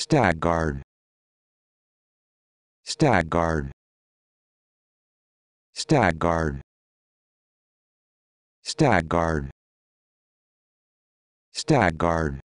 Staggard. Staggard. Staggard. Staggard. Staggard.